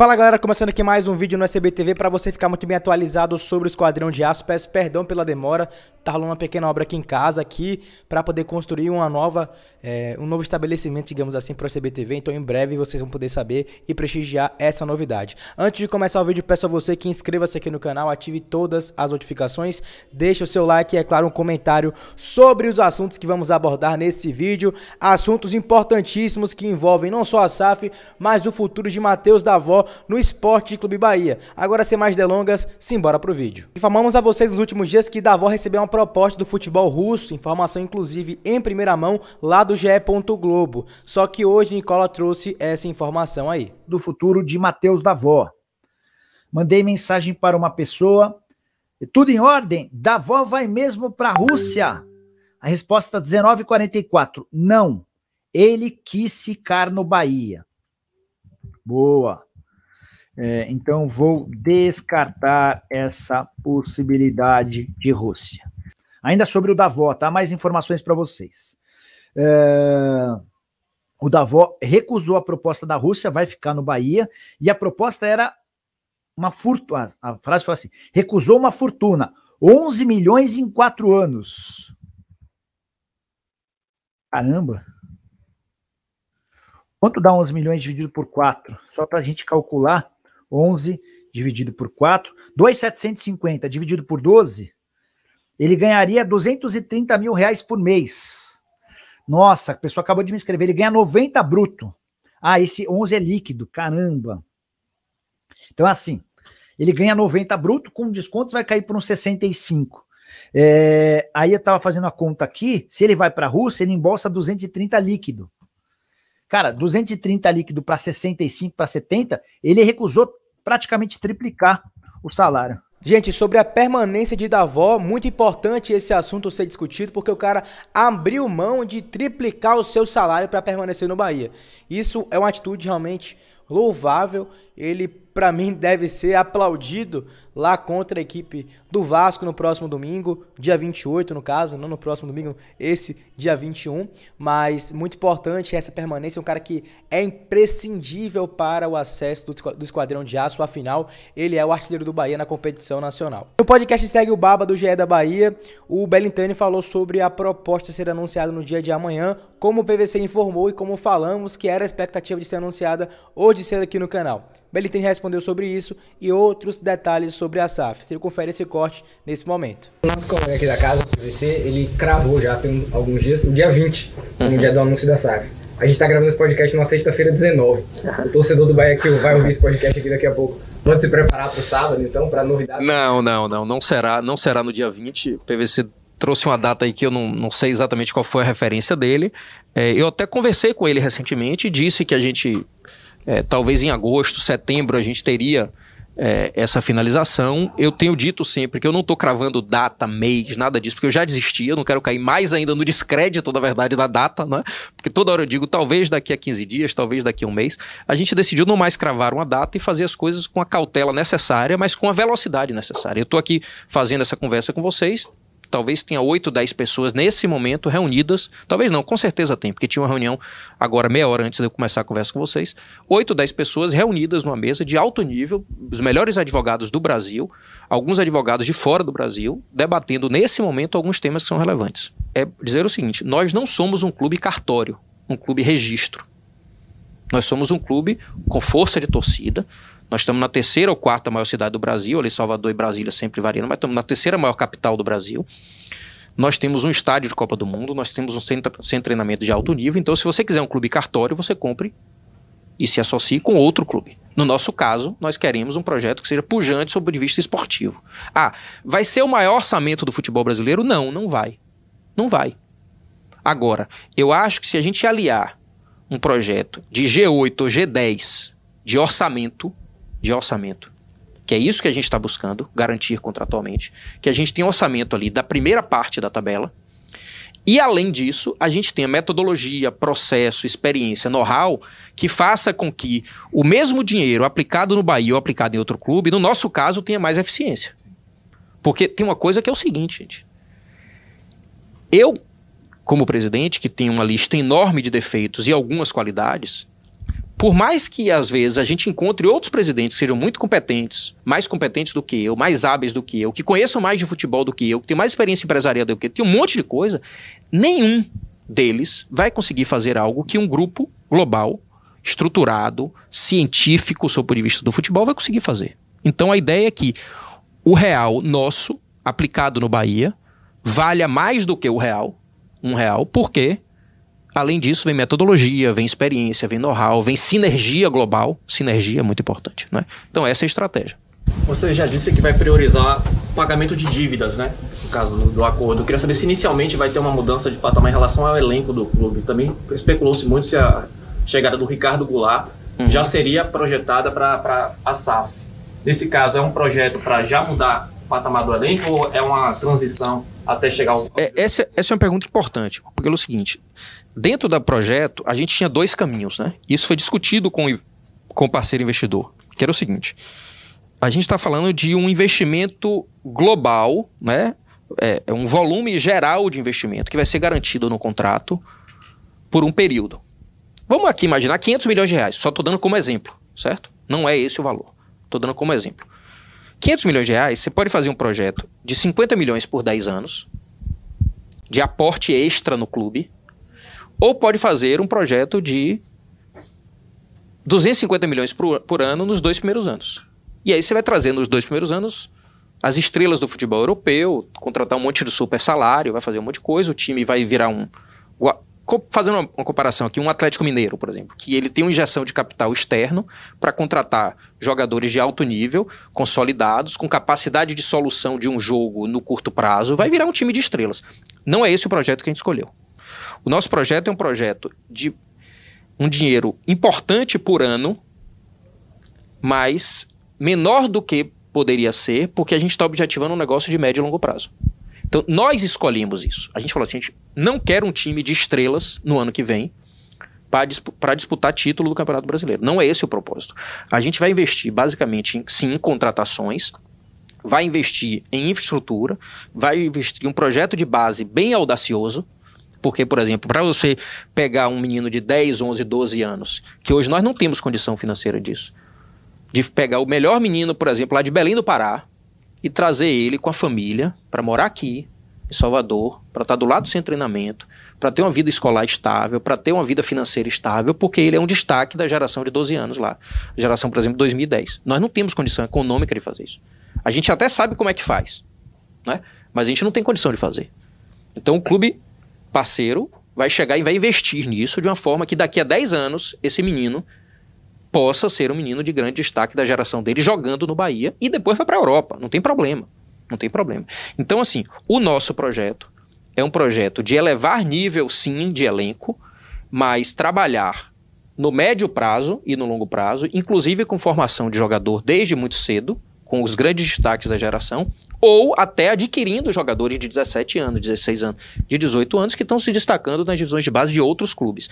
Fala galera, começando aqui mais um vídeo no SBTV para você ficar muito bem atualizado sobre o Esquadrão de Aço. Peço perdão pela demora, Tá rolando uma pequena obra aqui em casa aqui para poder construir uma nova, é, um novo estabelecimento, digamos assim, para o CBTV. Então em breve vocês vão poder saber e prestigiar essa novidade. Antes de começar o vídeo, peço a você que inscreva-se aqui no canal, ative todas as notificações, deixe o seu like e, é claro, um comentário sobre os assuntos que vamos abordar nesse vídeo. Assuntos importantíssimos que envolvem não só a SAF, mas o futuro de Matheus Davó no Esporte Clube Bahia. Agora, sem mais delongas, simbora pro vídeo. Informamos a vocês nos últimos dias que Davó recebeu uma proposta do futebol russo, informação inclusive em primeira mão lá do GE. Globo. Só que hoje Nicola trouxe essa informação aí. Do futuro de Matheus Davó. Mandei mensagem para uma pessoa. Tudo em ordem? Davó vai mesmo para a Rússia? A resposta 1944. Não. Ele quis ficar no Bahia. Boa. É, então vou descartar essa possibilidade de Rússia. Ainda sobre o Davó, tá? Mais informações para vocês. É... O Davó recusou a proposta da Rússia, vai ficar no Bahia, e a proposta era uma fortuna. A frase foi assim: recusou uma fortuna, 11 milhões em quatro anos. Caramba! Quanto dá 11 milhões dividido por 4? Só para a gente calcular. 11 dividido por 4. 2,750 dividido por 12 ele ganharia 230 mil reais por mês. Nossa, a pessoa acabou de me escrever, ele ganha 90 bruto. Ah, esse 11 é líquido, caramba. Então, assim, ele ganha 90 bruto, com descontos vai cair para uns 65. É, aí eu estava fazendo a conta aqui, se ele vai para a Rússia, ele embolsa 230 líquido. Cara, 230 líquido para 65, para 70, ele recusou praticamente triplicar o salário. Gente, sobre a permanência de Davó, muito importante esse assunto ser discutido, porque o cara abriu mão de triplicar o seu salário para permanecer no Bahia. Isso é uma atitude realmente louvável. Ele para mim deve ser aplaudido lá contra a equipe do Vasco no próximo domingo, dia 28 no caso, não no próximo domingo, esse dia 21, mas muito importante essa permanência, um cara que é imprescindível para o acesso do, do Esquadrão de Aço, afinal, ele é o artilheiro do Bahia na competição nacional. No podcast segue o Baba do GE da Bahia, o Bellintani falou sobre a proposta ser anunciada no dia de amanhã, como o PVC informou e como falamos que era a expectativa de ser anunciada hoje cedo aqui no canal. Belitrini respondeu sobre isso e outros detalhes sobre a SAF. Você confere esse corte nesse momento. Nosso colega aqui da casa, o PVC, ele cravou já tem alguns dias, o dia 20, uhum. no dia do anúncio da SAF. A gente está gravando esse podcast na sexta-feira, 19. O torcedor do Bahia é que vai ouvir esse podcast aqui daqui a pouco pode se preparar para o sábado, então, para novidade? Não, não, não. Não será, não será no dia 20. O PVC trouxe uma data aí que eu não, não sei exatamente qual foi a referência dele. É, eu até conversei com ele recentemente e disse que a gente é, talvez em agosto, setembro a gente teria é, essa finalização. Eu tenho dito sempre que eu não estou cravando data, mês, nada disso, porque eu já desisti, eu não quero cair mais ainda no descrédito, na verdade, da data, né? Porque toda hora eu digo, talvez daqui a 15 dias, talvez daqui a um mês. A gente decidiu não mais cravar uma data e fazer as coisas com a cautela necessária, mas com a velocidade necessária. Eu estou aqui fazendo essa conversa com vocês, talvez tenha 8, 10 pessoas nesse momento reunidas. Talvez não, com certeza tem, porque tinha uma reunião agora, meia hora antes de eu começar a conversa com vocês. 8, 10 pessoas reunidas numa mesa de alto nível, os melhores advogados do Brasil, alguns advogados de fora do Brasil, debatendo nesse momento alguns temas que são relevantes. É dizer o seguinte: nós não somos um clube cartório, um clube registro. Nós somos um clube com força de torcida, nós estamos na terceira ou quarta maior cidade do Brasil, ali Salvador e Brasília sempre variando, mas estamos na terceira maior capital do Brasil. Nós temos um estádio de Copa do Mundo, nós temos um centro, centro de treinamento de alto nível. Então, se você quiser um clube cartório, você compre e se associe com outro clube. No nosso caso, nós queremos um projeto que seja pujante sob o vista esportivo. Ah, vai ser o maior orçamento do futebol brasileiro? Não, não vai. Não vai. Agora, eu acho que se a gente aliar um projeto de G8 ou G10 de orçamento, de orçamento. Que é isso que a gente está buscando, garantir contratualmente, que a gente tem orçamento ali da primeira parte da tabela. E além disso, a gente tem a metodologia, processo, experiência, know-how que faça com que o mesmo dinheiro aplicado no Bahia ou aplicado em outro clube, no nosso caso, tenha mais eficiência. Porque tem uma coisa que é o seguinte, gente. Eu, como presidente, que tem uma lista enorme de defeitos e algumas qualidades, por mais que às vezes a gente encontre outros presidentes que sejam muito competentes, mais competentes do que eu, mais hábeis do que eu, que conheçam mais de futebol do que eu, que tenham mais experiência empresarial do que eu, que tem um monte de coisa, nenhum deles vai conseguir fazer algo que um grupo global, estruturado, científico, sob o ponto de vista do futebol, vai conseguir fazer. Então a ideia é que o real nosso, aplicado no Bahia, valha mais do que o real, um real, porque Além disso, vem metodologia, vem experiência, vem know-how, vem sinergia global. Sinergia é muito importante, é? Então, essa é a estratégia. Você já disse que vai priorizar pagamento de dívidas, né? No caso do, acordo. Eu queria saber se inicialmente vai ter uma mudança de patamar em relação ao elenco do clube. Também especulou-se muito se a chegada do Ricardo Goulart uhum. já seria projetada para a SAF. Nesse caso, é um projeto para já mudar o patamar do elenco ou é uma transição até chegar um. É, essa, essa é uma pergunta importante, o seguinte: dentro do projeto, a gente tinha dois caminhos, né? Isso foi discutido com, com o parceiro investidor, que era o seguinte: a gente está falando de um investimento global, né? É, é, um volume geral de investimento que vai ser garantido no contrato por um período. Vamos aqui imaginar 500 milhões de reais, só estou dando como exemplo, certo? Não é esse o valor, estou dando como exemplo. 500 milhões de reais, você pode fazer um projeto de 50 milhões por 10 anos, de aporte extra no clube, ou pode fazer um projeto de 250 milhões por, por ano nos dois primeiros anos. E aí você vai trazer nos dois primeiros anos as estrelas do futebol europeu, contratar um monte de super salário, vai fazer um monte de coisa, o time vai virar um, fazendo uma, uma, comparação aqui, um Atlético Mineiro, por exemplo, que ele tem uma injeção de capital externo para contratar jogadores de alto nível, consolidados, com capacidade de solução de um jogo no curto prazo, vai virar um time de estrelas. Não é esse o projeto que a gente escolheu. O nosso projeto é um projeto de um dinheiro importante por ano, mas menor do que poderia ser, porque a gente está objetivando um negócio de médio e longo prazo. Então, nós escolhemos isso. A gente falou assim, a gente não quer um time de estrelas no ano que vem para disputar título do Campeonato Brasileiro. Não é esse o propósito. A gente vai investir basicamente em, sim em contratações, vai investir em infraestrutura, vai investir em um projeto de base bem audacioso, porque, por exemplo, para você pegar um menino de 10, 11, 12 anos, que hoje nós não temos condição financeira disso, de pegar o melhor menino, por exemplo, lá de Belém do Pará, e trazer ele com a família para morar aqui, em Salvador, para estar tá do lado do seu treinamento, para ter uma vida escolar estável, para ter uma vida financeira estável, porque ele é um destaque da geração de 12 anos lá. Geração, por exemplo, 2010. Nós não temos condição econômica de fazer isso. A gente até sabe como é que faz, né? mas a gente não tem condição de fazer. Então o clube parceiro vai chegar e vai investir nisso de uma forma que daqui a 10 anos esse menino possa ser um menino de grande destaque da geração dele jogando no Bahia e depois vai para a Europa. Não tem problema. Não tem problema. Então, assim, o nosso projeto é um projeto de elevar nível, sim, de elenco, mas trabalhar no médio prazo e no longo prazo, inclusive com formação de jogador desde muito cedo, com os grandes destaques da geração, ou até adquirindo jogadores de 17 anos, 16 anos, de 18 anos que estão se destacando nas divisões de base de outros clubes.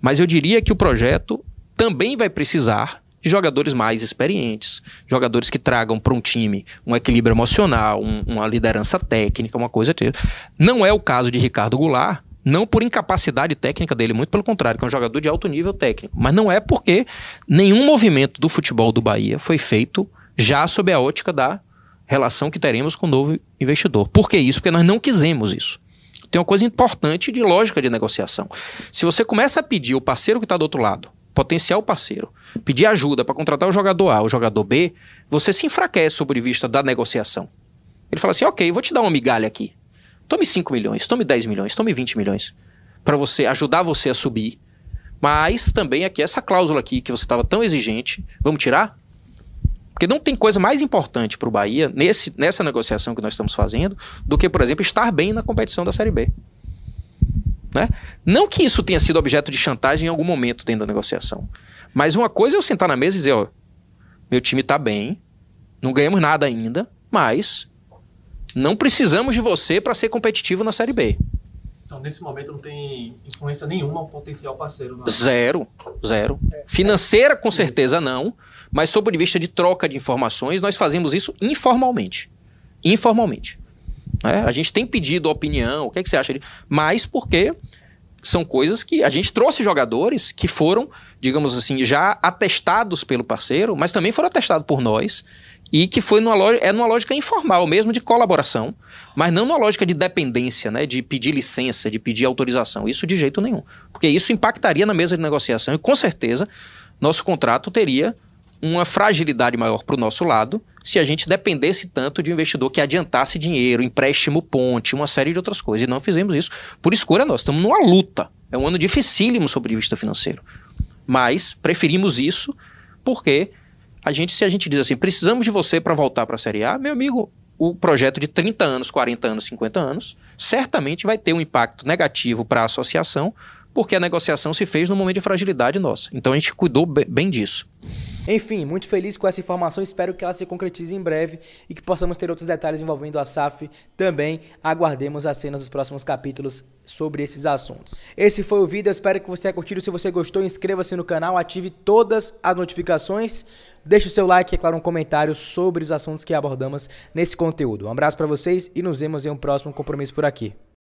Mas eu diria que o projeto também vai precisar de jogadores mais experientes, jogadores que tragam para um time um equilíbrio emocional, um, uma liderança técnica, uma coisa assim. Não é o caso de Ricardo Goulart, não por incapacidade técnica dele, muito pelo contrário, que é um jogador de alto nível técnico, mas não é porque nenhum movimento do futebol do Bahia foi feito já sob a ótica da relação que teremos com o novo investidor. Por que isso? Porque nós não quisemos isso. Tem uma coisa importante de lógica de negociação. Se você começa a pedir o parceiro que está do outro lado potencial parceiro, pedir ajuda para contratar o jogador A, o jogador B, você se enfraquece sob o vista da negociação. Ele fala assim: ok, vou te dar uma migalha aqui. Tome 5 milhões, tome 10 milhões, tome 20 milhões. Para você ajudar você a subir. Mas também aqui, essa cláusula aqui que você estava tão exigente, vamos tirar? Porque não tem coisa mais importante para o Bahia nesse, nessa negociação que nós estamos fazendo do que, por exemplo, estar bem na competição da Série B. Né? Não que isso tenha sido objeto de chantagem em algum momento dentro da negociação. Mas uma coisa é eu sentar na mesa e dizer, ó, meu time tá bem, não ganhamos nada ainda, mas não precisamos de você para ser competitivo na Série B. Então, nesse momento, não tem influência nenhuma um potencial parceiro. Não. Zero, zero. É. Financeira, com certeza, não. Mas, sob o ponto de vista de troca de informações, nós fazemos isso informalmente. Informalmente. Né? A gente tem pedido opinião, o que, é que você acha? Mas porque são coisas que a gente trouxe jogadores que foram, digamos assim, já atestados pelo parceiro, mas também foram atestados por nós e que foi numa lógica, é numa lógica informal mesmo de colaboração, mas não numa lógica de dependência, né, de pedir licença, de pedir autorização, isso de jeito nenhum, porque isso impactaria na mesa de negociação e com certeza nosso contrato teria uma fragilidade maior para o nosso lado se a gente dependesse tanto de um investidor que adiantasse dinheiro, empréstimo ponte, uma série de outras coisas. E não fizemos isso por escolha nossa. Estamos numa luta. É um ano dificílimo sobre vista financeiro. Mas preferimos isso porque a gente, se a gente diz assim, precisamos de você para voltar para a Série A, meu amigo, o projeto de 30 anos, 40 anos, 50 anos, certamente vai ter um impacto negativo para a associação, porque a negociação se fez num momento de fragilidade nossa. Então a gente cuidou bem disso. Enfim, muito feliz com essa informação, espero que ela se concretize em breve e que possamos ter outros detalhes envolvendo a SAF também. Aguardemos as cenas dos próximos capítulos sobre esses assuntos. Esse foi o vídeo, espero que você tenha curtido. Se você gostou, inscreva-se no canal, ative todas as notificações, deixe o seu like e, é claro, um comentário sobre os assuntos que abordamos nesse conteúdo. Um abraço para vocês e nos vemos em um próximo compromisso por aqui.